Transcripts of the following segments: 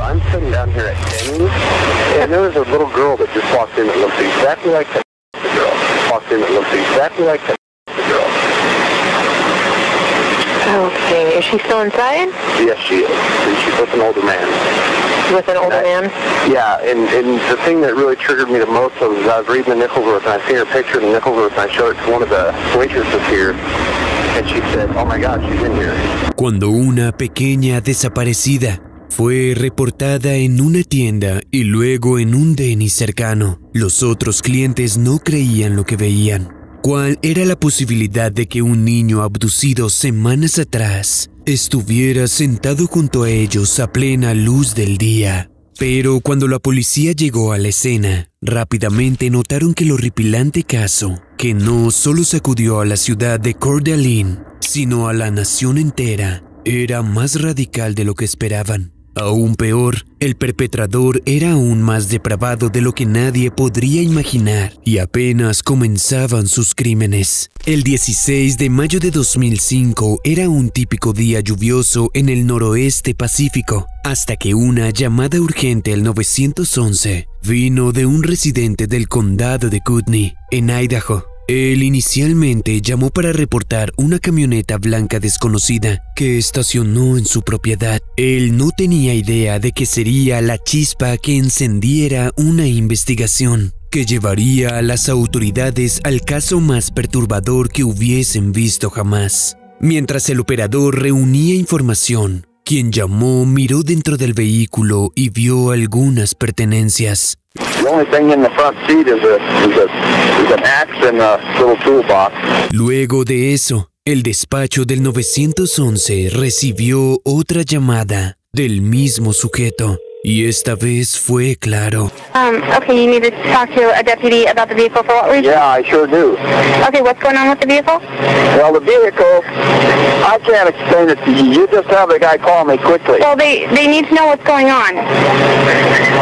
I'm sitting down here at Denny's, and there was a little girl that just walked in that looked exactly like the girl. Walked in that looked exactly like the girl. Okay, is she still inside? Yes, she is. And she's with an older man. With an older I, man? Yeah, and, and the thing that really triggered me the most was I was reading the Nicholsworth, and I seen her picture of Nicholsworth, and I showed it to one of the waitresses here, and she said, oh my God, she's in here. cuando una pequeña desaparecida fue reportada en una tienda y luego en un denis cercano. Los otros clientes no creían lo que veían. ¿Cuál era la posibilidad de que un niño abducido semanas atrás estuviera sentado junto a ellos a plena luz del día? Pero cuando la policía llegó a la escena, rápidamente notaron que el horripilante caso, que no solo sacudió a la ciudad de Kordalin, sino a la nación entera, era más radical de lo que esperaban. Aún peor, el perpetrador era aún más depravado de lo que nadie podría imaginar y apenas comenzaban sus crímenes. El 16 de mayo de 2005 era un típico día lluvioso en el noroeste pacífico, hasta que una llamada urgente al 911 vino de un residente del condado de Kootenay, en Idaho, él inicialmente llamó para reportar una camioneta blanca desconocida que estacionó en su propiedad. Él no tenía idea de que sería la chispa que encendiera una investigación que llevaría a las autoridades al caso más perturbador que hubiesen visto jamás. Mientras el operador reunía información, quien llamó miró dentro del vehículo y vio algunas pertenencias. Luego de eso, el despacho del 911 recibió otra llamada del mismo sujeto. Y esta vez fue claro. Um, okay, you need to talk to a deputy about the vehicle for what reason? Yeah, I sure do. Okay, what's going on with the vehicle? Well, the vehicle, I can't explain it to you. You just have the guy call me quickly. Well, they, they need to know what's going on.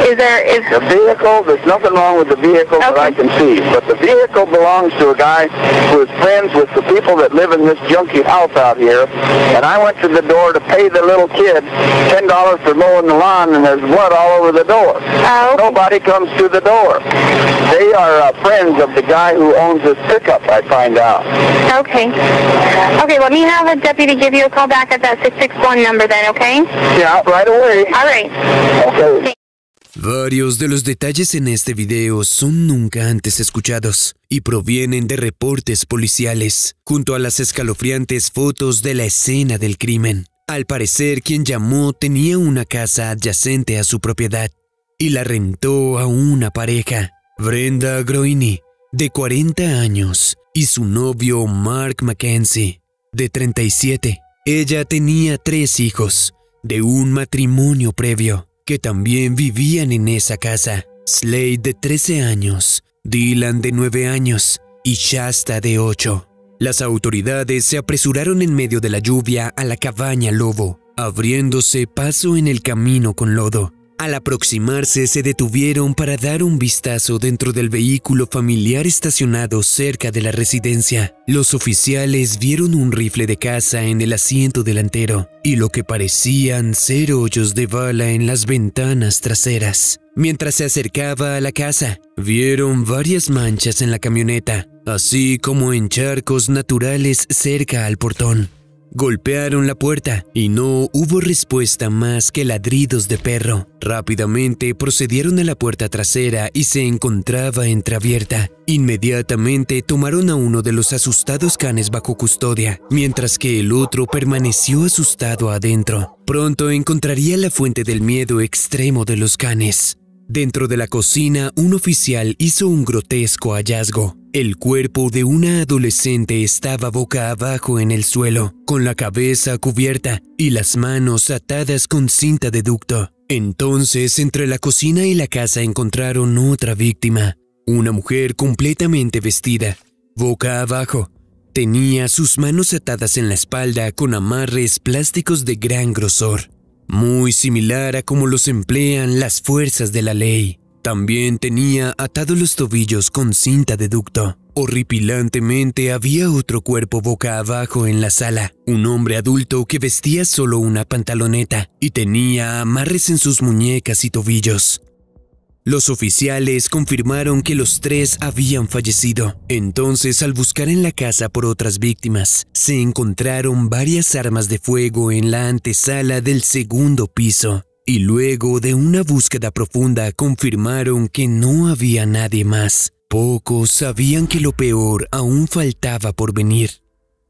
Is there is the vehicle? There's nothing wrong with the vehicle okay. that I can see, but the vehicle belongs to a guy who is friends with the people that live in this junky house out here. And I went to the door to pay the little kid ten dollars for mowing the lawn, and there's blood all over the door. Oh. Nobody comes through the door. They are uh, friends of the guy who owns this pickup, I find out. Okay. Okay, let me have a deputy give you a call back at that 661 number then, okay? Yeah, right away. All right. Okay. Varios de los detalles en este video son nunca antes escuchados y provienen de reportes policiales, junto a las escalofriantes fotos de la escena del crimen. Al parecer, quien llamó tenía una casa adyacente a su propiedad y la rentó a una pareja, Brenda Groini, de 40 años, y su novio Mark Mackenzie, de 37. Ella tenía tres hijos de un matrimonio previo que también vivían en esa casa. Slade de 13 años, Dylan de 9 años y Shasta de 8. Las autoridades se apresuraron en medio de la lluvia a la cabaña lobo, abriéndose paso en el camino con lodo. Al aproximarse se detuvieron para dar un vistazo dentro del vehículo familiar estacionado cerca de la residencia. Los oficiales vieron un rifle de caza en el asiento delantero y lo que parecían ser hoyos de bala en las ventanas traseras. Mientras se acercaba a la casa, vieron varias manchas en la camioneta, así como en charcos naturales cerca al portón. Golpearon la puerta y no hubo respuesta más que ladridos de perro. Rápidamente procedieron a la puerta trasera y se encontraba entreabierta. Inmediatamente tomaron a uno de los asustados canes bajo custodia, mientras que el otro permaneció asustado adentro. Pronto encontraría la fuente del miedo extremo de los canes. Dentro de la cocina, un oficial hizo un grotesco hallazgo. El cuerpo de una adolescente estaba boca abajo en el suelo, con la cabeza cubierta y las manos atadas con cinta de ducto. Entonces, entre la cocina y la casa encontraron otra víctima, una mujer completamente vestida, boca abajo. Tenía sus manos atadas en la espalda con amarres plásticos de gran grosor, muy similar a como los emplean las fuerzas de la ley. También tenía atados los tobillos con cinta de ducto. Horripilantemente había otro cuerpo boca abajo en la sala, un hombre adulto que vestía solo una pantaloneta y tenía amarres en sus muñecas y tobillos. Los oficiales confirmaron que los tres habían fallecido. Entonces, al buscar en la casa por otras víctimas, se encontraron varias armas de fuego en la antesala del segundo piso y luego de una búsqueda profunda confirmaron que no había nadie más. Pocos sabían que lo peor aún faltaba por venir.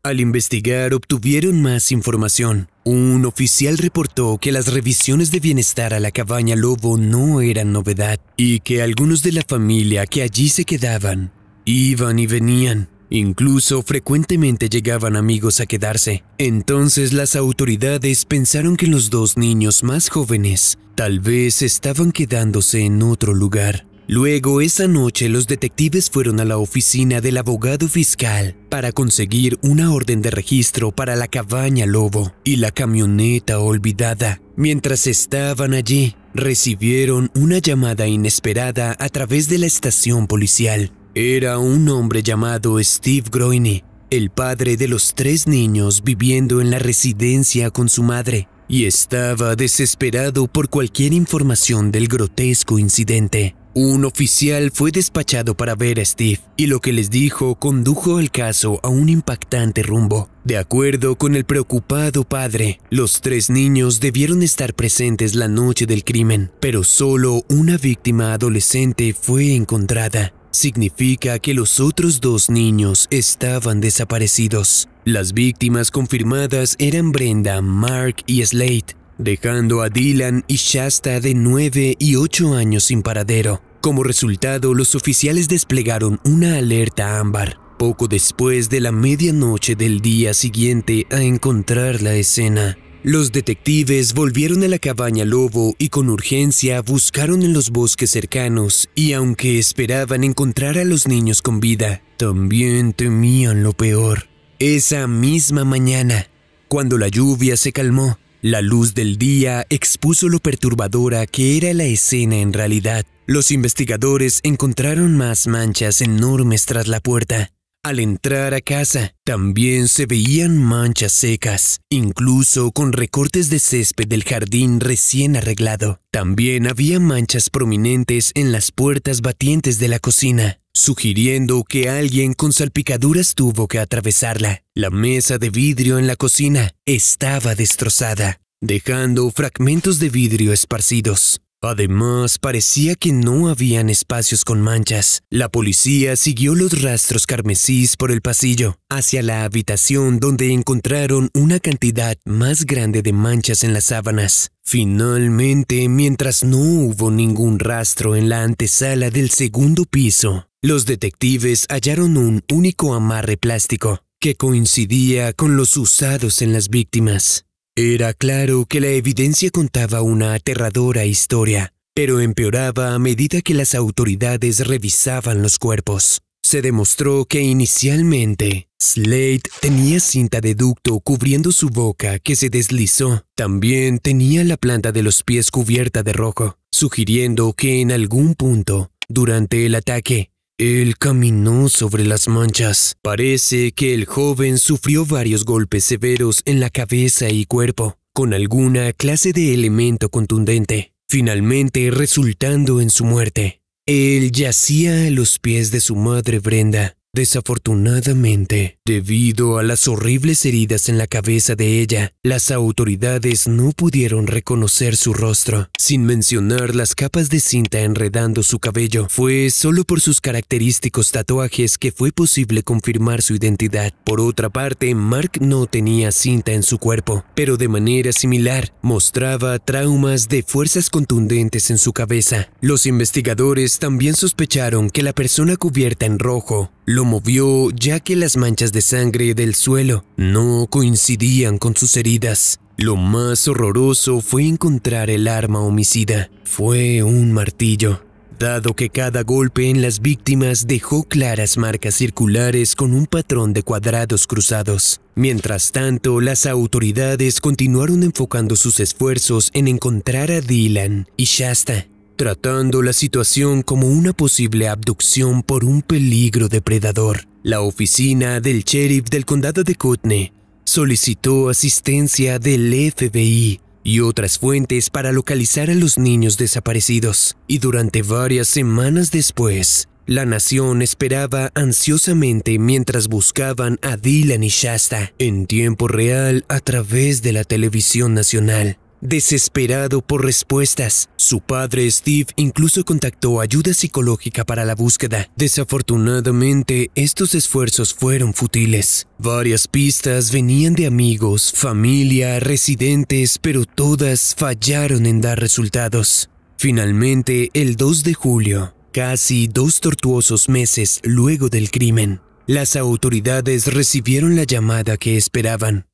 Al investigar obtuvieron más información. Un oficial reportó que las revisiones de bienestar a la cabaña Lobo no eran novedad y que algunos de la familia que allí se quedaban iban y venían Incluso frecuentemente llegaban amigos a quedarse. Entonces las autoridades pensaron que los dos niños más jóvenes tal vez estaban quedándose en otro lugar. Luego esa noche los detectives fueron a la oficina del abogado fiscal para conseguir una orden de registro para la cabaña Lobo y la camioneta olvidada. Mientras estaban allí, recibieron una llamada inesperada a través de la estación policial. Era un hombre llamado Steve Groine, el padre de los tres niños viviendo en la residencia con su madre, y estaba desesperado por cualquier información del grotesco incidente. Un oficial fue despachado para ver a Steve, y lo que les dijo condujo el caso a un impactante rumbo. De acuerdo con el preocupado padre, los tres niños debieron estar presentes la noche del crimen, pero solo una víctima adolescente fue encontrada significa que los otros dos niños estaban desaparecidos. Las víctimas confirmadas eran Brenda, Mark y Slade, dejando a Dylan y Shasta de 9 y 8 años sin paradero. Como resultado, los oficiales desplegaron una alerta ámbar poco después de la medianoche del día siguiente a encontrar la escena. Los detectives volvieron a la cabaña Lobo y con urgencia buscaron en los bosques cercanos y aunque esperaban encontrar a los niños con vida, también temían lo peor. Esa misma mañana, cuando la lluvia se calmó, la luz del día expuso lo perturbadora que era la escena en realidad. Los investigadores encontraron más manchas enormes tras la puerta, al entrar a casa, también se veían manchas secas, incluso con recortes de césped del jardín recién arreglado. También había manchas prominentes en las puertas batientes de la cocina, sugiriendo que alguien con salpicaduras tuvo que atravesarla. La mesa de vidrio en la cocina estaba destrozada, dejando fragmentos de vidrio esparcidos. Además, parecía que no habían espacios con manchas. La policía siguió los rastros carmesís por el pasillo, hacia la habitación donde encontraron una cantidad más grande de manchas en las sábanas. Finalmente, mientras no hubo ningún rastro en la antesala del segundo piso, los detectives hallaron un único amarre plástico que coincidía con los usados en las víctimas. Era claro que la evidencia contaba una aterradora historia, pero empeoraba a medida que las autoridades revisaban los cuerpos. Se demostró que inicialmente Slade tenía cinta de ducto cubriendo su boca que se deslizó. También tenía la planta de los pies cubierta de rojo, sugiriendo que en algún punto, durante el ataque, él caminó sobre las manchas. Parece que el joven sufrió varios golpes severos en la cabeza y cuerpo, con alguna clase de elemento contundente, finalmente resultando en su muerte. Él yacía a los pies de su madre Brenda, Desafortunadamente, debido a las horribles heridas en la cabeza de ella, las autoridades no pudieron reconocer su rostro, sin mencionar las capas de cinta enredando su cabello. Fue solo por sus característicos tatuajes que fue posible confirmar su identidad. Por otra parte, Mark no tenía cinta en su cuerpo, pero de manera similar mostraba traumas de fuerzas contundentes en su cabeza. Los investigadores también sospecharon que la persona cubierta en rojo lo movió ya que las manchas de sangre del suelo no coincidían con sus heridas. Lo más horroroso fue encontrar el arma homicida. Fue un martillo, dado que cada golpe en las víctimas dejó claras marcas circulares con un patrón de cuadrados cruzados. Mientras tanto, las autoridades continuaron enfocando sus esfuerzos en encontrar a Dylan y Shasta, tratando la situación como una posible abducción por un peligro depredador. La oficina del sheriff del condado de Kootenay solicitó asistencia del FBI y otras fuentes para localizar a los niños desaparecidos. Y durante varias semanas después, la nación esperaba ansiosamente mientras buscaban a Dylan y Shasta en tiempo real a través de la televisión nacional. Desesperado por respuestas, su padre Steve incluso contactó ayuda psicológica para la búsqueda. Desafortunadamente, estos esfuerzos fueron futiles. Varias pistas venían de amigos, familia, residentes, pero todas fallaron en dar resultados. Finalmente, el 2 de julio, casi dos tortuosos meses luego del crimen, las autoridades recibieron la llamada que esperaban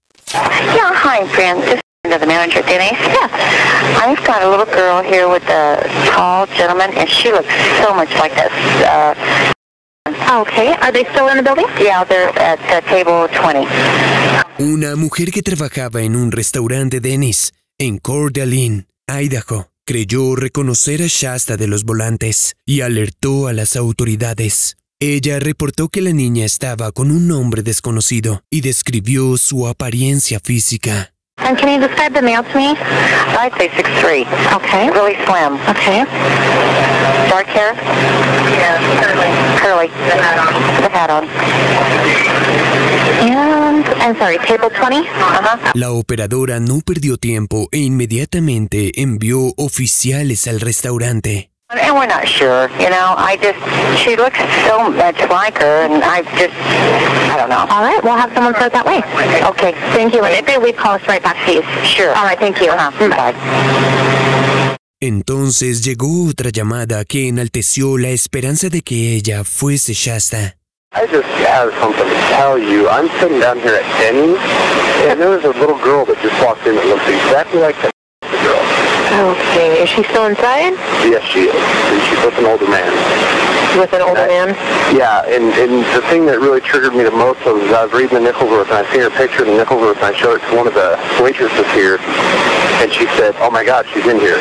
to the manager Denny? Yeah. I've got a little girl here with a tall gentleman, and she looks so much like this. Uh, okay. Are they still in the building? Yeah, they're at the uh, table 20. Una mujer que trabajaba en un restaurante Dennis en Cordelin, Idaho, creyó reconocer a Shasta de los volantes y alertó a las autoridades. Ella reportó que la niña estaba con un hombre desconocido y describió su apariencia física. And can you describe the male to me? I'd say six three. Okay. Really slim. Okay. Dark hair? Yes, curly. Curly. The hat on. The hat on. And, I'm sorry, table 20? Uh -huh. La operadora no perdió tiempo e inmediatamente envió oficiales al restaurante. And we're not sure, you know. I just, she looks so much like her, and I just, I don't know. All right, we'll have someone put it that way. Okay, thank you. And if we call us right back please. Sure. All right, thank you. Uh -huh. Bye. Entonces llegó otra llamada que enalteció la esperanza de que ella fuese Shasta. I just have something to tell you. I'm sitting down here at Denny's, and there was a little girl that just walked in that looked exactly like the Okay. Is she still inside? Yes, she is. And she's with an older man. With an older I, man? Yeah, and, and the thing that really triggered me the most was I was reading the Nicholsworth, and I seen her picture in the Nickelsworth, and I showed it to one of the waitresses here, and she said, oh my God, she's in here.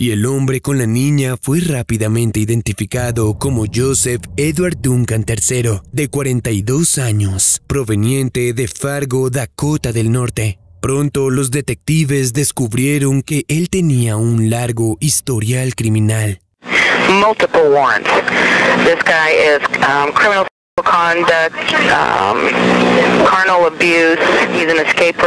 y el hombre con la niña fue rápidamente identificado como Joseph Edward Duncan III, de 42 años, proveniente de Fargo, Dakota del Norte. Pronto los detectives descubrieron que él tenía un largo historial criminal. criminal escape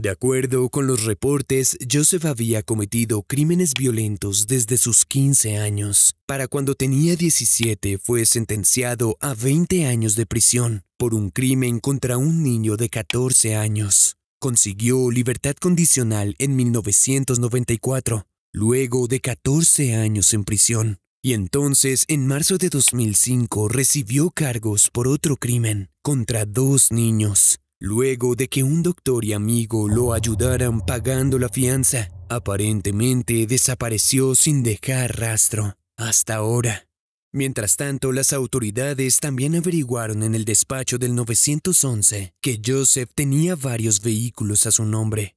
de acuerdo con los reportes, Joseph había cometido crímenes violentos desde sus 15 años. Para cuando tenía 17 fue sentenciado a 20 años de prisión por un crimen contra un niño de 14 años. Consiguió libertad condicional en 1994, luego de 14 años en prisión. Y entonces, en marzo de 2005, recibió cargos por otro crimen contra dos niños, luego de que un doctor y amigo lo ayudaran pagando la fianza. Aparentemente desapareció sin dejar rastro, hasta ahora. Mientras tanto, las autoridades también averiguaron en el despacho del 911 que Joseph tenía varios vehículos a su nombre,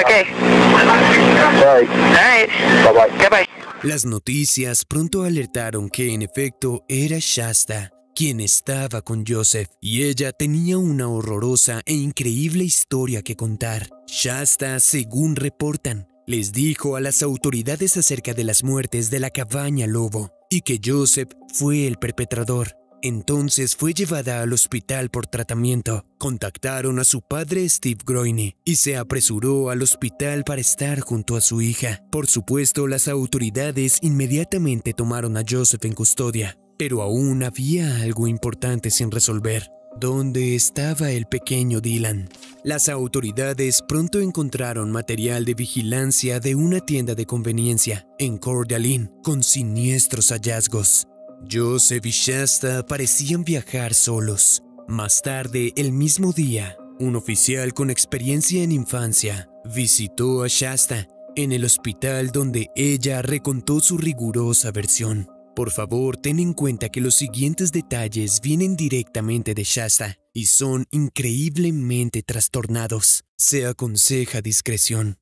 Okay. Las noticias pronto alertaron que en efecto era Shasta quien estaba con Joseph, y ella tenía una horrorosa e increíble historia que contar. Shasta, según reportan, les dijo a las autoridades acerca de las muertes de la cabaña Lobo y que Joseph fue el perpetrador. Entonces fue llevada al hospital por tratamiento. Contactaron a su padre Steve Groiny y se apresuró al hospital para estar junto a su hija. Por supuesto, las autoridades inmediatamente tomaron a Joseph en custodia, pero aún había algo importante sin resolver. ¿Dónde estaba el pequeño Dylan? Las autoridades pronto encontraron material de vigilancia de una tienda de conveniencia en Cordialín con siniestros hallazgos. Joseph y Shasta parecían viajar solos. Más tarde, el mismo día, un oficial con experiencia en infancia visitó a Shasta en el hospital donde ella recontó su rigurosa versión. Por favor, ten en cuenta que los siguientes detalles vienen directamente de Shasta y son increíblemente trastornados. Se aconseja discreción.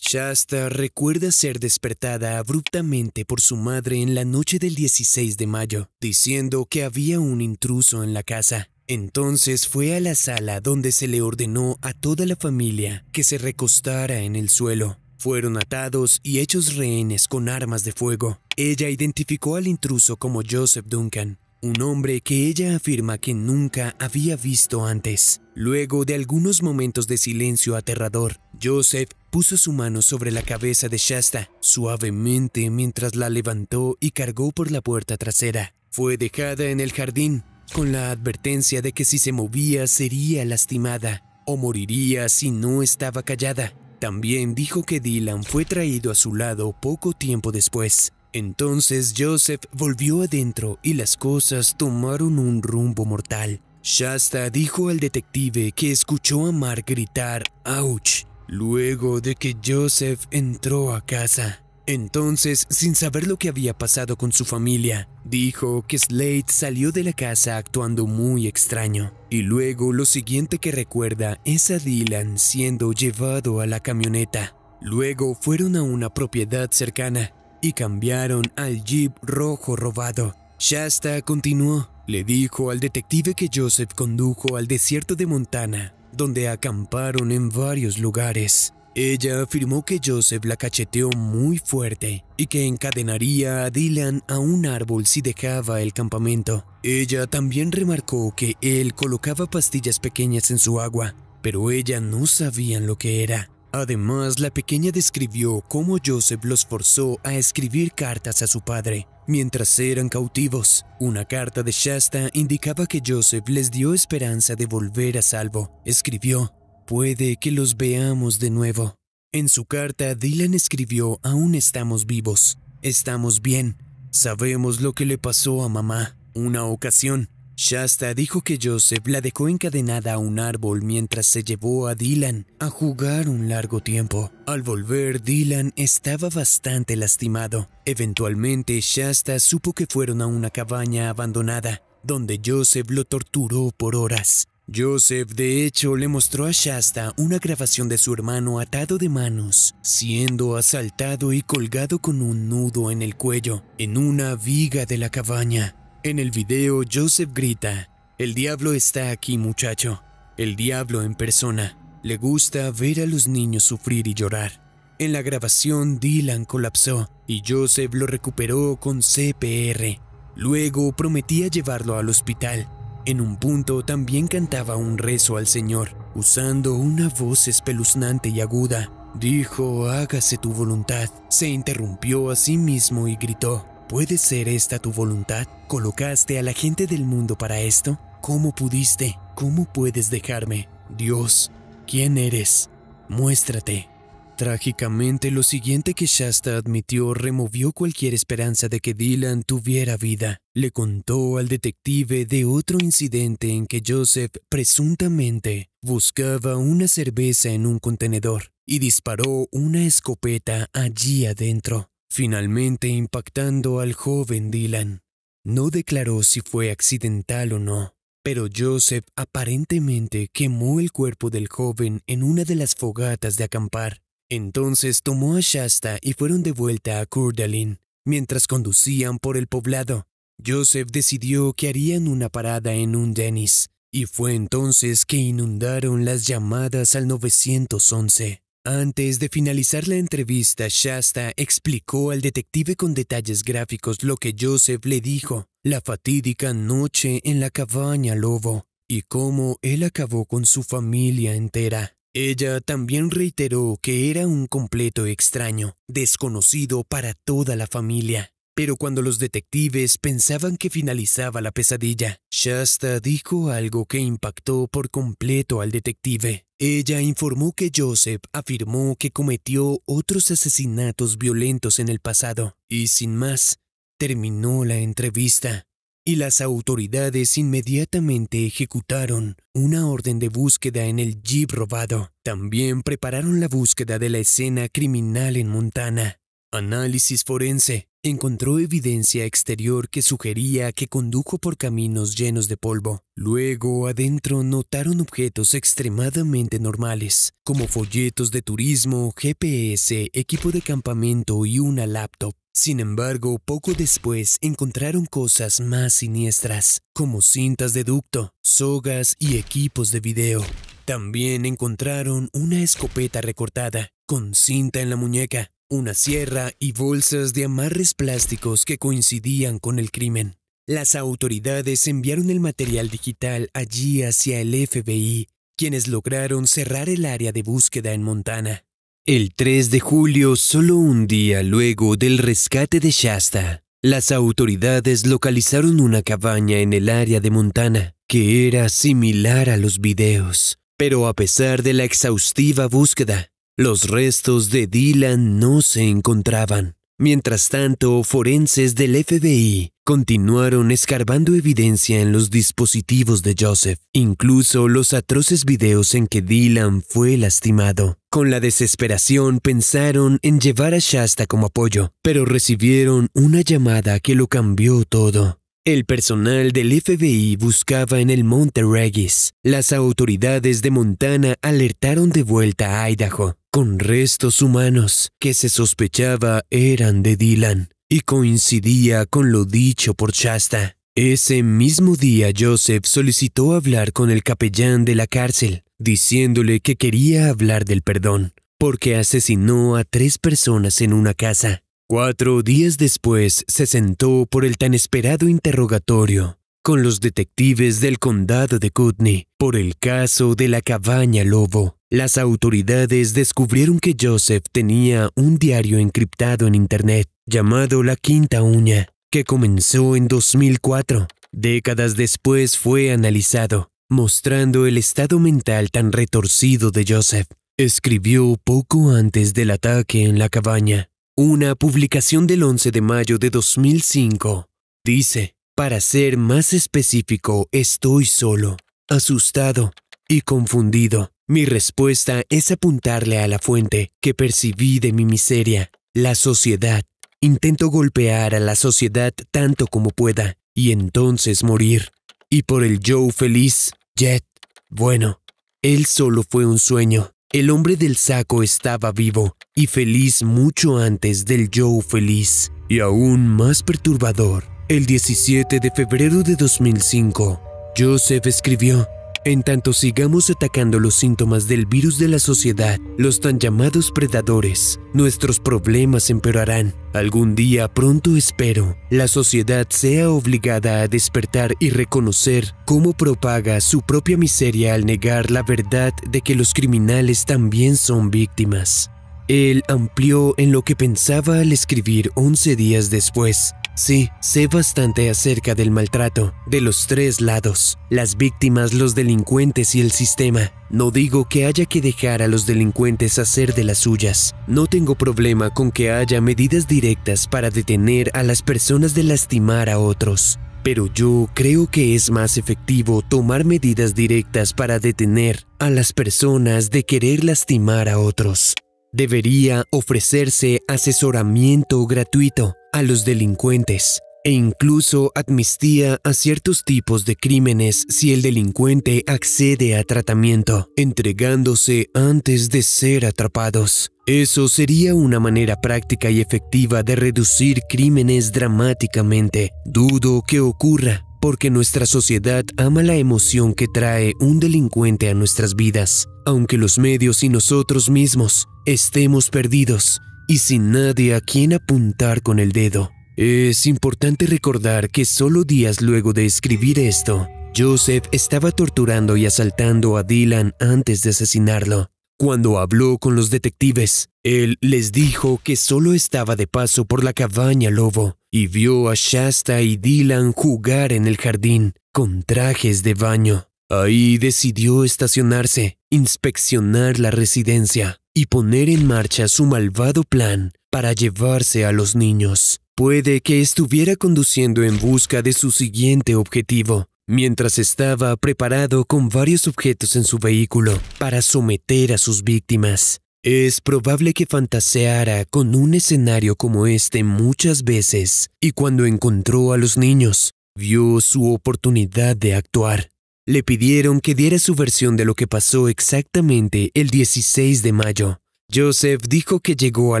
Shasta recuerda ser despertada abruptamente por su madre en la noche del 16 de mayo, diciendo que había un intruso en la casa. Entonces fue a la sala donde se le ordenó a toda la familia que se recostara en el suelo. Fueron atados y hechos rehenes con armas de fuego. Ella identificó al intruso como Joseph Duncan, un hombre que ella afirma que nunca había visto antes. Luego de algunos momentos de silencio aterrador, Joseph Puso su mano sobre la cabeza de Shasta suavemente mientras la levantó y cargó por la puerta trasera. Fue dejada en el jardín, con la advertencia de que si se movía sería lastimada o moriría si no estaba callada. También dijo que Dylan fue traído a su lado poco tiempo después. Entonces Joseph volvió adentro y las cosas tomaron un rumbo mortal. Shasta dijo al detective que escuchó a Mark gritar, ¡Auch! Luego de que Joseph entró a casa, entonces, sin saber lo que había pasado con su familia, dijo que Slade salió de la casa actuando muy extraño. Y luego lo siguiente que recuerda es a Dylan siendo llevado a la camioneta. Luego fueron a una propiedad cercana y cambiaron al jeep rojo robado. Shasta continuó, le dijo al detective que Joseph condujo al desierto de Montana donde acamparon en varios lugares. Ella afirmó que Joseph la cacheteó muy fuerte y que encadenaría a Dylan a un árbol si dejaba el campamento. Ella también remarcó que él colocaba pastillas pequeñas en su agua, pero ella no sabía lo que era. Además, la pequeña describió cómo Joseph los forzó a escribir cartas a su padre mientras eran cautivos. Una carta de Shasta indicaba que Joseph les dio esperanza de volver a salvo. Escribió, puede que los veamos de nuevo. En su carta, Dylan escribió, aún estamos vivos, estamos bien, sabemos lo que le pasó a mamá. Una ocasión, Shasta dijo que Joseph la dejó encadenada a un árbol mientras se llevó a Dylan a jugar un largo tiempo. Al volver, Dylan estaba bastante lastimado. Eventualmente, Shasta supo que fueron a una cabaña abandonada, donde Joseph lo torturó por horas. Joseph, de hecho, le mostró a Shasta una grabación de su hermano atado de manos, siendo asaltado y colgado con un nudo en el cuello, en una viga de la cabaña. En el video, Joseph grita, El diablo está aquí muchacho, el diablo en persona. Le gusta ver a los niños sufrir y llorar. En la grabación, Dylan colapsó y Joseph lo recuperó con CPR. Luego prometía llevarlo al hospital. En un punto también cantaba un rezo al Señor, usando una voz espeluznante y aguda. Dijo, hágase tu voluntad. Se interrumpió a sí mismo y gritó, ¿Puede ser esta tu voluntad? ¿Colocaste a la gente del mundo para esto? ¿Cómo pudiste? ¿Cómo puedes dejarme? Dios, ¿quién eres? Muéstrate. Trágicamente, lo siguiente que Shasta admitió removió cualquier esperanza de que Dylan tuviera vida. Le contó al detective de otro incidente en que Joseph presuntamente buscaba una cerveza en un contenedor y disparó una escopeta allí adentro finalmente impactando al joven Dylan. No declaró si fue accidental o no, pero Joseph aparentemente quemó el cuerpo del joven en una de las fogatas de acampar. Entonces tomó a Shasta y fueron de vuelta a Kurdalin. Mientras conducían por el poblado, Joseph decidió que harían una parada en un Dennis, y fue entonces que inundaron las llamadas al 911. Antes de finalizar la entrevista, Shasta explicó al detective con detalles gráficos lo que Joseph le dijo, la fatídica noche en la cabaña lobo, y cómo él acabó con su familia entera. Ella también reiteró que era un completo extraño, desconocido para toda la familia. Pero cuando los detectives pensaban que finalizaba la pesadilla, Shasta dijo algo que impactó por completo al detective. Ella informó que Joseph afirmó que cometió otros asesinatos violentos en el pasado, y sin más, terminó la entrevista. Y las autoridades inmediatamente ejecutaron una orden de búsqueda en el jeep robado. También prepararon la búsqueda de la escena criminal en Montana, análisis forense, encontró evidencia exterior que sugería que condujo por caminos llenos de polvo. Luego, adentro notaron objetos extremadamente normales, como folletos de turismo, GPS, equipo de campamento y una laptop. Sin embargo, poco después encontraron cosas más siniestras, como cintas de ducto, sogas y equipos de video. También encontraron una escopeta recortada, con cinta en la muñeca, una sierra y bolsas de amarres plásticos que coincidían con el crimen. Las autoridades enviaron el material digital allí hacia el FBI, quienes lograron cerrar el área de búsqueda en Montana. El 3 de julio, solo un día luego del rescate de Shasta, las autoridades localizaron una cabaña en el área de Montana que era similar a los videos. Pero a pesar de la exhaustiva búsqueda, los restos de Dylan no se encontraban. Mientras tanto, forenses del FBI continuaron escarbando evidencia en los dispositivos de Joseph, incluso los atroces videos en que Dylan fue lastimado. Con la desesperación pensaron en llevar a Shasta como apoyo, pero recibieron una llamada que lo cambió todo. El personal del FBI buscaba en el Monte Regis. Las autoridades de Montana alertaron de vuelta a Idaho con restos humanos que se sospechaba eran de Dylan y coincidía con lo dicho por Shasta. Ese mismo día Joseph solicitó hablar con el capellán de la cárcel, diciéndole que quería hablar del perdón, porque asesinó a tres personas en una casa. Cuatro días después se sentó por el tan esperado interrogatorio con los detectives del condado de Kootenay por el caso de la cabaña lobo. Las autoridades descubrieron que Joseph tenía un diario encriptado en Internet llamado La Quinta Uña, que comenzó en 2004. Décadas después fue analizado, mostrando el estado mental tan retorcido de Joseph. Escribió poco antes del ataque en la cabaña. Una publicación del 11 de mayo de 2005 dice, para ser más específico, estoy solo, asustado y confundido. Mi respuesta es apuntarle a la fuente que percibí de mi miseria, la sociedad. Intento golpear a la sociedad tanto como pueda y entonces morir. Y por el Joe feliz, Jet, bueno, él solo fue un sueño. El hombre del saco estaba vivo y feliz mucho antes del Joe feliz. Y aún más perturbador, el 17 de febrero de 2005, Joseph escribió, en tanto sigamos atacando los síntomas del virus de la sociedad, los tan llamados predadores, nuestros problemas empeorarán. Algún día pronto espero, la sociedad sea obligada a despertar y reconocer cómo propaga su propia miseria al negar la verdad de que los criminales también son víctimas. Él amplió en lo que pensaba al escribir 11 días después, Sí, sé bastante acerca del maltrato, de los tres lados, las víctimas, los delincuentes y el sistema. No digo que haya que dejar a los delincuentes hacer de las suyas. No tengo problema con que haya medidas directas para detener a las personas de lastimar a otros. Pero yo creo que es más efectivo tomar medidas directas para detener a las personas de querer lastimar a otros. Debería ofrecerse asesoramiento gratuito a los delincuentes e incluso amnistía a ciertos tipos de crímenes si el delincuente accede a tratamiento, entregándose antes de ser atrapados. Eso sería una manera práctica y efectiva de reducir crímenes dramáticamente. Dudo que ocurra, porque nuestra sociedad ama la emoción que trae un delincuente a nuestras vidas aunque los medios y nosotros mismos estemos perdidos y sin nadie a quien apuntar con el dedo. Es importante recordar que solo días luego de escribir esto, Joseph estaba torturando y asaltando a Dylan antes de asesinarlo. Cuando habló con los detectives, él les dijo que solo estaba de paso por la cabaña lobo y vio a Shasta y Dylan jugar en el jardín con trajes de baño. Ahí decidió estacionarse, inspeccionar la residencia y poner en marcha su malvado plan para llevarse a los niños. Puede que estuviera conduciendo en busca de su siguiente objetivo, mientras estaba preparado con varios objetos en su vehículo para someter a sus víctimas. Es probable que fantaseara con un escenario como este muchas veces, y cuando encontró a los niños, vio su oportunidad de actuar. Le pidieron que diera su versión de lo que pasó exactamente el 16 de mayo. Joseph dijo que llegó a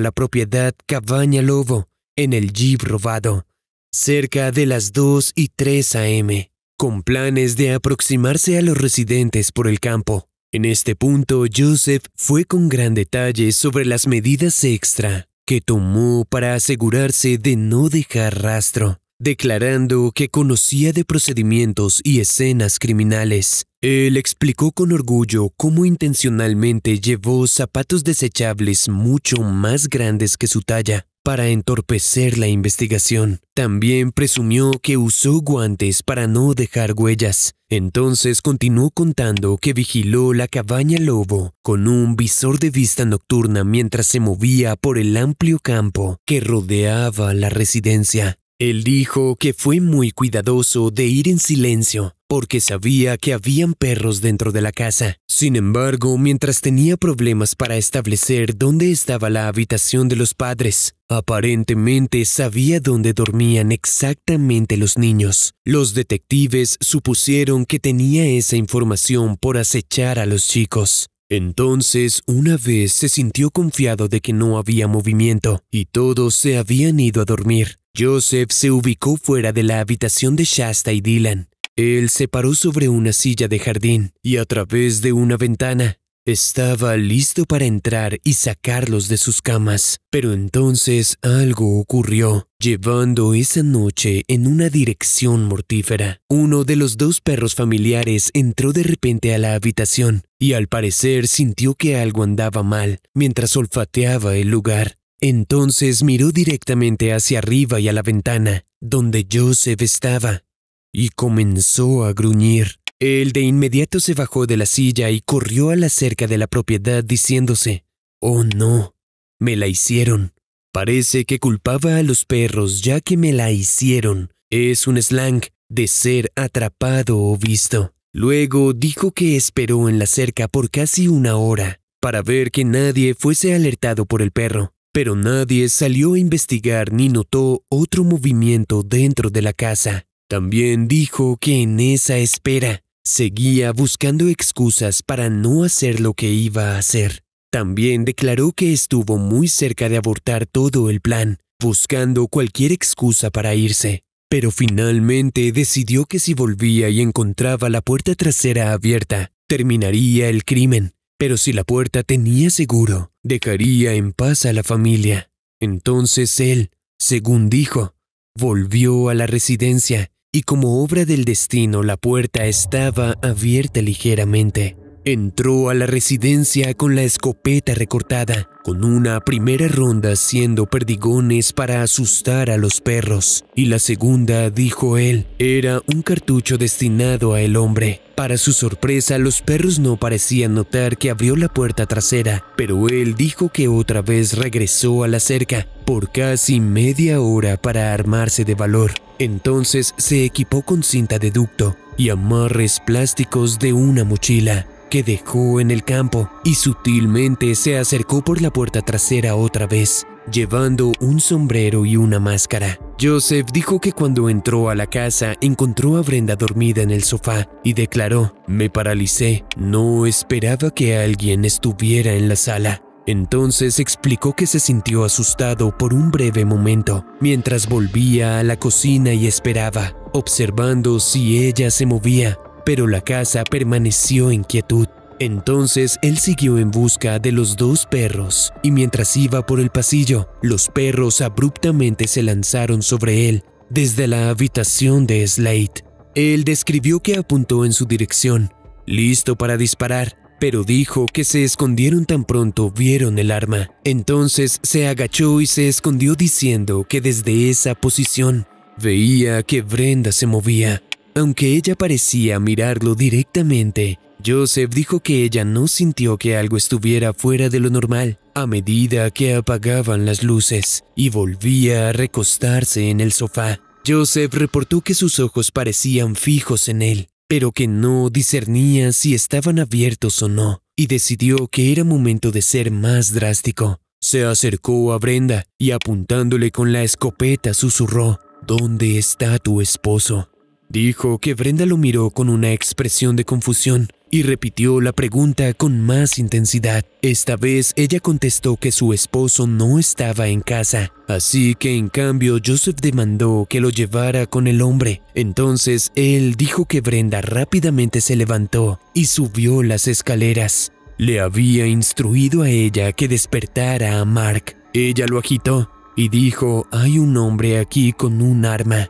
la propiedad Cabaña Lobo en el jeep robado, cerca de las 2 y 3 a.m., con planes de aproximarse a los residentes por el campo. En este punto, Joseph fue con gran detalle sobre las medidas extra que tomó para asegurarse de no dejar rastro declarando que conocía de procedimientos y escenas criminales. Él explicó con orgullo cómo intencionalmente llevó zapatos desechables mucho más grandes que su talla para entorpecer la investigación. También presumió que usó guantes para no dejar huellas. Entonces continuó contando que vigiló la cabaña lobo con un visor de vista nocturna mientras se movía por el amplio campo que rodeaba la residencia. Él dijo que fue muy cuidadoso de ir en silencio, porque sabía que habían perros dentro de la casa. Sin embargo, mientras tenía problemas para establecer dónde estaba la habitación de los padres, aparentemente sabía dónde dormían exactamente los niños. Los detectives supusieron que tenía esa información por acechar a los chicos. Entonces, una vez se sintió confiado de que no había movimiento y todos se habían ido a dormir. Joseph se ubicó fuera de la habitación de Shasta y Dylan. Él se paró sobre una silla de jardín y a través de una ventana estaba listo para entrar y sacarlos de sus camas, pero entonces algo ocurrió, llevando esa noche en una dirección mortífera. Uno de los dos perros familiares entró de repente a la habitación y al parecer sintió que algo andaba mal mientras olfateaba el lugar. Entonces miró directamente hacia arriba y a la ventana, donde Joseph estaba, y comenzó a gruñir. Él de inmediato se bajó de la silla y corrió a la cerca de la propiedad diciéndose, Oh no, me la hicieron. Parece que culpaba a los perros ya que me la hicieron. Es un slang de ser atrapado o visto. Luego dijo que esperó en la cerca por casi una hora para ver que nadie fuese alertado por el perro, pero nadie salió a investigar ni notó otro movimiento dentro de la casa. También dijo que en esa espera Seguía buscando excusas para no hacer lo que iba a hacer. También declaró que estuvo muy cerca de abortar todo el plan, buscando cualquier excusa para irse. Pero finalmente decidió que si volvía y encontraba la puerta trasera abierta, terminaría el crimen. Pero si la puerta tenía seguro, dejaría en paz a la familia. Entonces él, según dijo, volvió a la residencia y como obra del destino la puerta estaba abierta ligeramente. Entró a la residencia con la escopeta recortada, con una primera ronda haciendo perdigones para asustar a los perros, y la segunda, dijo él, era un cartucho destinado a el hombre. Para su sorpresa, los perros no parecían notar que abrió la puerta trasera, pero él dijo que otra vez regresó a la cerca por casi media hora para armarse de valor. Entonces se equipó con cinta de ducto y amarres plásticos de una mochila que dejó en el campo y sutilmente se acercó por la puerta trasera otra vez, llevando un sombrero y una máscara. Joseph dijo que cuando entró a la casa encontró a Brenda dormida en el sofá y declaró, me paralicé, no esperaba que alguien estuviera en la sala. Entonces explicó que se sintió asustado por un breve momento, mientras volvía a la cocina y esperaba, observando si ella se movía, pero la casa permaneció en quietud. Entonces él siguió en busca de los dos perros, y mientras iba por el pasillo, los perros abruptamente se lanzaron sobre él desde la habitación de Slade. Él describió que apuntó en su dirección, listo para disparar, pero dijo que se escondieron tan pronto vieron el arma. Entonces se agachó y se escondió diciendo que desde esa posición veía que Brenda se movía. Aunque ella parecía mirarlo directamente, Joseph dijo que ella no sintió que algo estuviera fuera de lo normal a medida que apagaban las luces y volvía a recostarse en el sofá. Joseph reportó que sus ojos parecían fijos en él, pero que no discernía si estaban abiertos o no, y decidió que era momento de ser más drástico. Se acercó a Brenda y apuntándole con la escopeta susurró, ¿Dónde está tu esposo? Dijo que Brenda lo miró con una expresión de confusión y repitió la pregunta con más intensidad. Esta vez ella contestó que su esposo no estaba en casa, así que en cambio Joseph demandó que lo llevara con el hombre. Entonces él dijo que Brenda rápidamente se levantó y subió las escaleras. Le había instruido a ella que despertara a Mark. Ella lo agitó y dijo, hay un hombre aquí con un arma.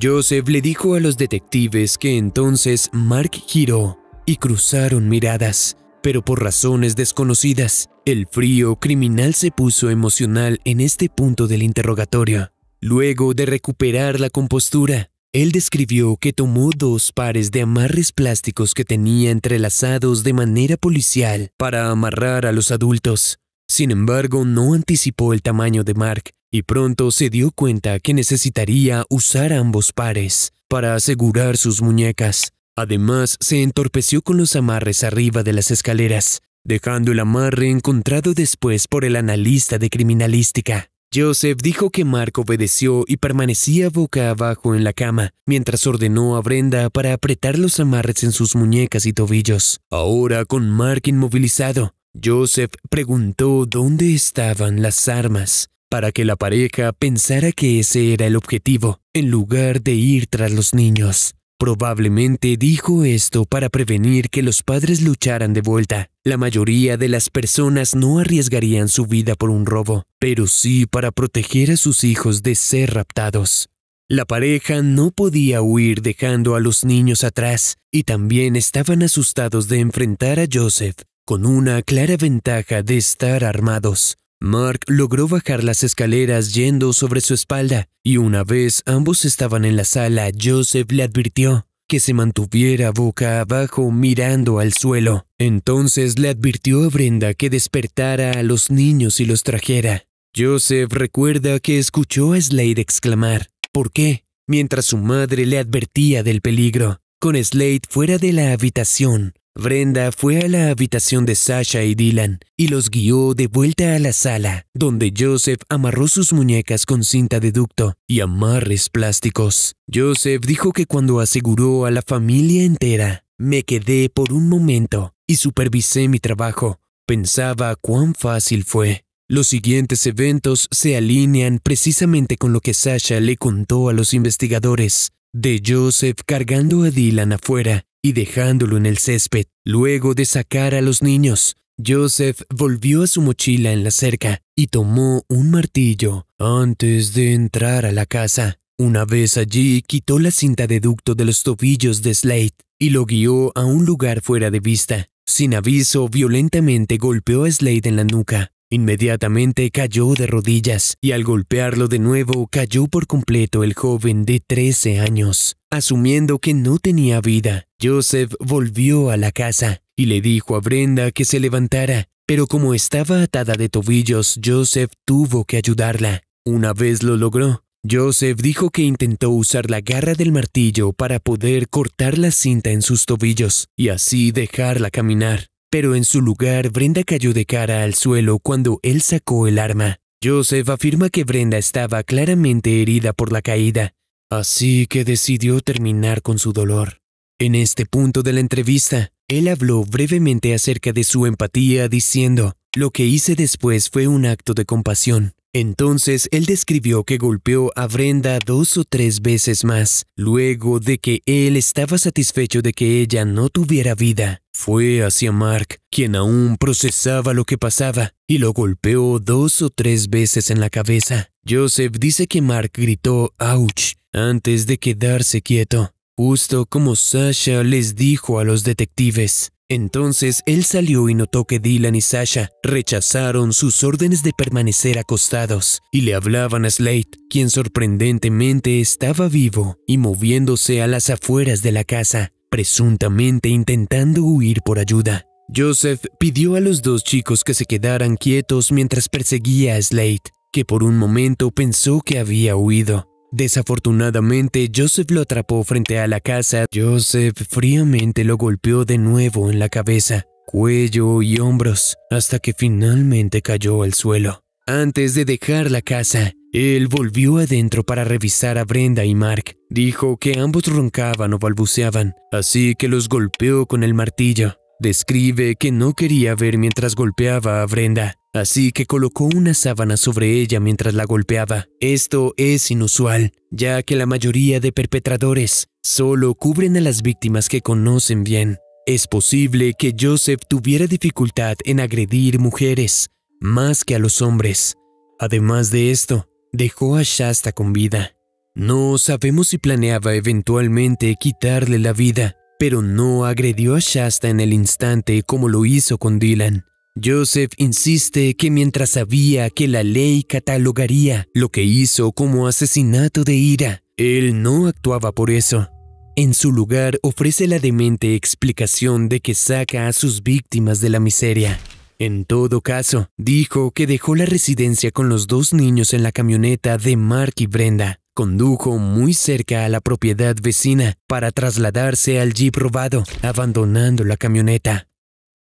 Joseph le dijo a los detectives que entonces Mark giró y cruzaron miradas, pero por razones desconocidas, el frío criminal se puso emocional en este punto del interrogatorio. Luego de recuperar la compostura, él describió que tomó dos pares de amarres plásticos que tenía entrelazados de manera policial para amarrar a los adultos. Sin embargo, no anticipó el tamaño de Mark, y pronto se dio cuenta que necesitaría usar ambos pares para asegurar sus muñecas. Además, se entorpeció con los amarres arriba de las escaleras, dejando el amarre encontrado después por el analista de criminalística. Joseph dijo que Mark obedeció y permanecía boca abajo en la cama, mientras ordenó a Brenda para apretar los amarres en sus muñecas y tobillos. Ahora, con Mark inmovilizado, Joseph preguntó dónde estaban las armas para que la pareja pensara que ese era el objetivo, en lugar de ir tras los niños. Probablemente dijo esto para prevenir que los padres lucharan de vuelta. La mayoría de las personas no arriesgarían su vida por un robo, pero sí para proteger a sus hijos de ser raptados. La pareja no podía huir dejando a los niños atrás, y también estaban asustados de enfrentar a Joseph, con una clara ventaja de estar armados. Mark logró bajar las escaleras yendo sobre su espalda, y una vez ambos estaban en la sala, Joseph le advirtió que se mantuviera boca abajo mirando al suelo. Entonces le advirtió a Brenda que despertara a los niños y los trajera. Joseph recuerda que escuchó a Slade exclamar, ¿por qué? mientras su madre le advertía del peligro. Con Slade fuera de la habitación, Brenda fue a la habitación de Sasha y Dylan y los guió de vuelta a la sala, donde Joseph amarró sus muñecas con cinta de ducto y amarres plásticos. Joseph dijo que cuando aseguró a la familia entera, me quedé por un momento y supervisé mi trabajo. Pensaba cuán fácil fue. Los siguientes eventos se alinean precisamente con lo que Sasha le contó a los investigadores, de Joseph cargando a Dylan afuera y dejándolo en el césped. Luego de sacar a los niños, Joseph volvió a su mochila en la cerca y tomó un martillo antes de entrar a la casa. Una vez allí, quitó la cinta de ducto de los tobillos de Slade y lo guió a un lugar fuera de vista. Sin aviso, violentamente golpeó a Slade en la nuca, Inmediatamente cayó de rodillas y al golpearlo de nuevo cayó por completo el joven de 13 años. Asumiendo que no tenía vida, Joseph volvió a la casa y le dijo a Brenda que se levantara, pero como estaba atada de tobillos, Joseph tuvo que ayudarla. Una vez lo logró, Joseph dijo que intentó usar la garra del martillo para poder cortar la cinta en sus tobillos y así dejarla caminar. Pero en su lugar, Brenda cayó de cara al suelo cuando él sacó el arma. Joseph afirma que Brenda estaba claramente herida por la caída, así que decidió terminar con su dolor. En este punto de la entrevista, él habló brevemente acerca de su empatía diciendo, lo que hice después fue un acto de compasión. Entonces él describió que golpeó a Brenda dos o tres veces más, luego de que él estaba satisfecho de que ella no tuviera vida. Fue hacia Mark, quien aún procesaba lo que pasaba, y lo golpeó dos o tres veces en la cabeza. Joseph dice que Mark gritó ouch antes de quedarse quieto, justo como Sasha les dijo a los detectives. Entonces él salió y notó que Dylan y Sasha rechazaron sus órdenes de permanecer acostados y le hablaban a Slade, quien sorprendentemente estaba vivo y moviéndose a las afueras de la casa presuntamente intentando huir por ayuda. Joseph pidió a los dos chicos que se quedaran quietos mientras perseguía a Slade, que por un momento pensó que había huido. Desafortunadamente, Joseph lo atrapó frente a la casa. Joseph fríamente lo golpeó de nuevo en la cabeza, cuello y hombros, hasta que finalmente cayó al suelo. Antes de dejar la casa, él volvió adentro para revisar a Brenda y Mark. Dijo que ambos roncaban o balbuceaban, así que los golpeó con el martillo. Describe que no quería ver mientras golpeaba a Brenda, así que colocó una sábana sobre ella mientras la golpeaba. Esto es inusual, ya que la mayoría de perpetradores solo cubren a las víctimas que conocen bien. Es posible que Joseph tuviera dificultad en agredir mujeres, más que a los hombres. Además de esto, dejó a Shasta con vida. No sabemos si planeaba eventualmente quitarle la vida, pero no agredió a Shasta en el instante como lo hizo con Dylan. Joseph insiste que mientras sabía que la ley catalogaría lo que hizo como asesinato de ira, él no actuaba por eso. En su lugar ofrece la demente explicación de que saca a sus víctimas de la miseria. En todo caso, dijo que dejó la residencia con los dos niños en la camioneta de Mark y Brenda. Condujo muy cerca a la propiedad vecina para trasladarse al jeep robado, abandonando la camioneta.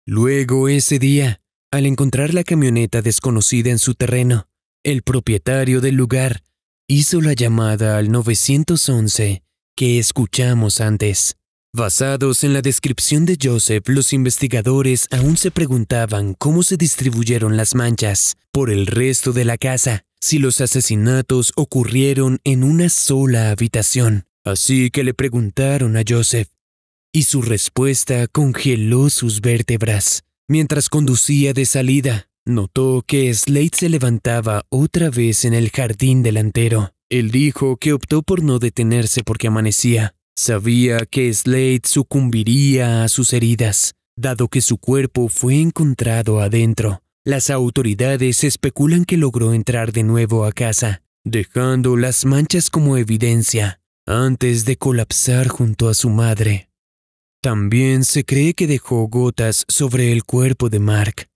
Luego ese día, al encontrar la camioneta desconocida en su terreno, el propietario del lugar hizo la llamada al 911 que escuchamos antes. Basados en la descripción de Joseph, los investigadores aún se preguntaban cómo se distribuyeron las manchas por el resto de la casa, si los asesinatos ocurrieron en una sola habitación. Así que le preguntaron a Joseph, y su respuesta congeló sus vértebras. Mientras conducía de salida, notó que Slade se levantaba otra vez en el jardín delantero. Él dijo que optó por no detenerse porque amanecía, Sabía que Slade sucumbiría a sus heridas, dado que su cuerpo fue encontrado adentro. Las autoridades especulan que logró entrar de nuevo a casa, dejando las manchas como evidencia, antes de colapsar junto a su madre. También se cree que dejó gotas sobre el cuerpo de Mark.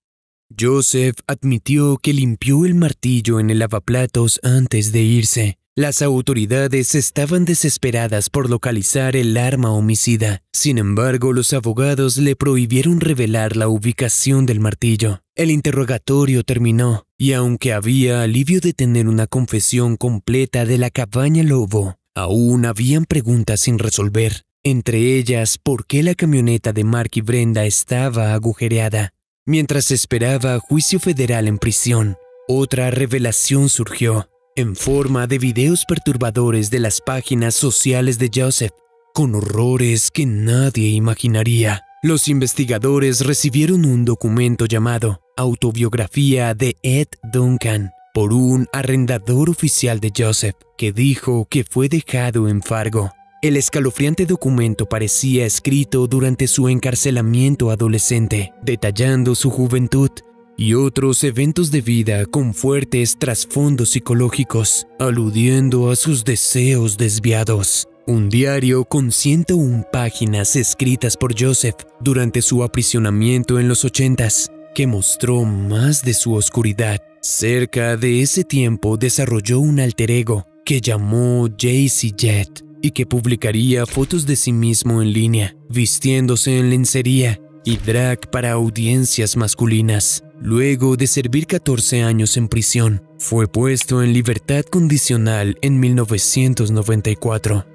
Joseph admitió que limpió el martillo en el lavaplatos antes de irse, las autoridades estaban desesperadas por localizar el arma homicida. Sin embargo, los abogados le prohibieron revelar la ubicación del martillo. El interrogatorio terminó, y aunque había alivio de tener una confesión completa de la cabaña Lobo, aún habían preguntas sin resolver. Entre ellas, por qué la camioneta de Mark y Brenda estaba agujereada. Mientras esperaba juicio federal en prisión, otra revelación surgió en forma de videos perturbadores de las páginas sociales de Joseph, con horrores que nadie imaginaría. Los investigadores recibieron un documento llamado Autobiografía de Ed Duncan por un arrendador oficial de Joseph, que dijo que fue dejado en Fargo. El escalofriante documento parecía escrito durante su encarcelamiento adolescente, detallando su juventud, y otros eventos de vida con fuertes trasfondos psicológicos, aludiendo a sus deseos desviados. Un diario con 101 páginas escritas por Joseph durante su aprisionamiento en los 80s, que mostró más de su oscuridad. Cerca de ese tiempo desarrolló un alter ego que llamó JC Jet y que publicaría fotos de sí mismo en línea, vistiéndose en lencería y drag para audiencias masculinas. Luego de servir 14 años en prisión, fue puesto en libertad condicional en 1994.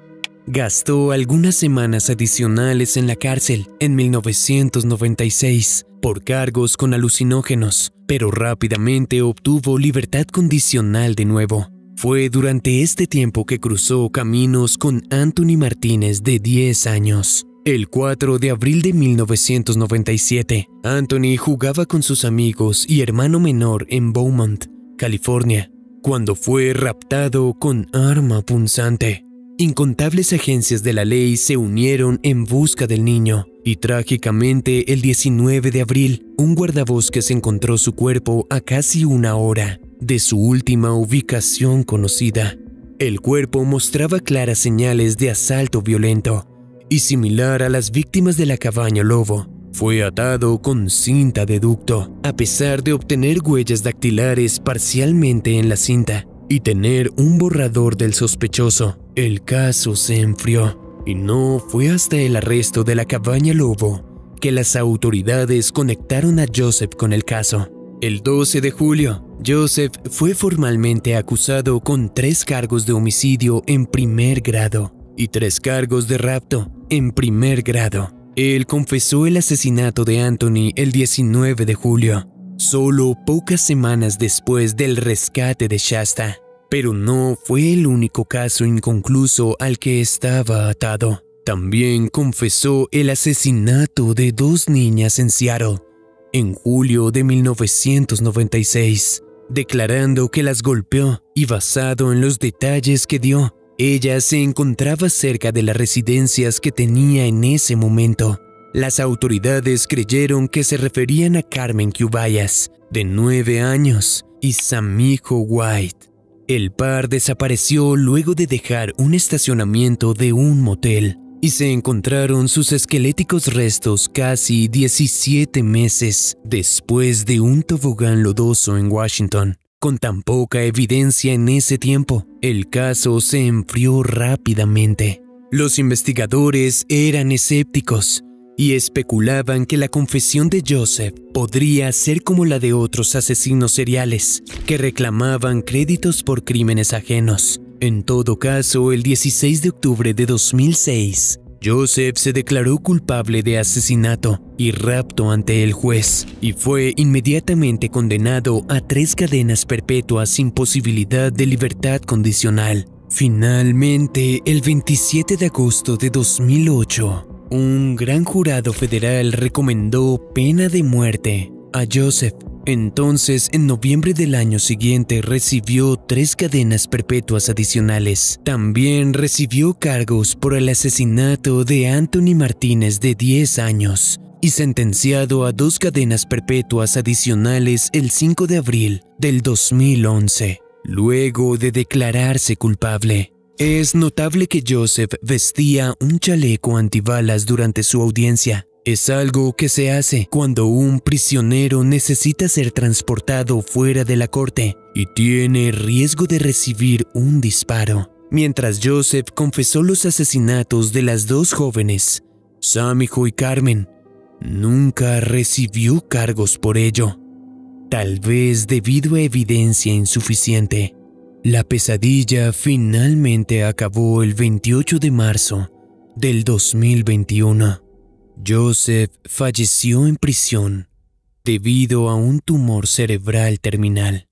Gastó algunas semanas adicionales en la cárcel en 1996 por cargos con alucinógenos, pero rápidamente obtuvo libertad condicional de nuevo. Fue durante este tiempo que cruzó caminos con Anthony Martínez de 10 años. El 4 de abril de 1997, Anthony jugaba con sus amigos y hermano menor en Beaumont, California, cuando fue raptado con arma punzante. Incontables agencias de la ley se unieron en busca del niño, y trágicamente el 19 de abril, un guardabosques encontró su cuerpo a casi una hora de su última ubicación conocida. El cuerpo mostraba claras señales de asalto violento, y similar a las víctimas de la cabaña lobo, fue atado con cinta de ducto, a pesar de obtener huellas dactilares parcialmente en la cinta y tener un borrador del sospechoso. El caso se enfrió y no fue hasta el arresto de la cabaña lobo que las autoridades conectaron a Joseph con el caso. El 12 de julio, Joseph fue formalmente acusado con tres cargos de homicidio en primer grado y tres cargos de rapto en primer grado. Él confesó el asesinato de Anthony el 19 de julio, solo pocas semanas después del rescate de Shasta, pero no fue el único caso inconcluso al que estaba atado. También confesó el asesinato de dos niñas en Seattle, en julio de 1996, declarando que las golpeó y basado en los detalles que dio, ella se encontraba cerca de las residencias que tenía en ese momento. Las autoridades creyeron que se referían a Carmen Cubayas, de nueve años, y Samijo White. El par desapareció luego de dejar un estacionamiento de un motel y se encontraron sus esqueléticos restos casi 17 meses después de un tobogán lodoso en Washington. Con tan poca evidencia en ese tiempo, el caso se enfrió rápidamente. Los investigadores eran escépticos y especulaban que la confesión de Joseph podría ser como la de otros asesinos seriales, que reclamaban créditos por crímenes ajenos. En todo caso, el 16 de octubre de 2006, Joseph se declaró culpable de asesinato y rapto ante el juez y fue inmediatamente condenado a tres cadenas perpetuas sin posibilidad de libertad condicional. Finalmente, el 27 de agosto de 2008, un gran jurado federal recomendó pena de muerte a Joseph entonces, en noviembre del año siguiente recibió tres cadenas perpetuas adicionales. También recibió cargos por el asesinato de Anthony Martínez de 10 años y sentenciado a dos cadenas perpetuas adicionales el 5 de abril del 2011, luego de declararse culpable. Es notable que Joseph vestía un chaleco antibalas durante su audiencia, es algo que se hace cuando un prisionero necesita ser transportado fuera de la corte y tiene riesgo de recibir un disparo. Mientras Joseph confesó los asesinatos de las dos jóvenes, Samijo y Carmen, nunca recibió cargos por ello, tal vez debido a evidencia insuficiente. La pesadilla finalmente acabó el 28 de marzo del 2021. Joseph falleció en prisión debido a un tumor cerebral terminal.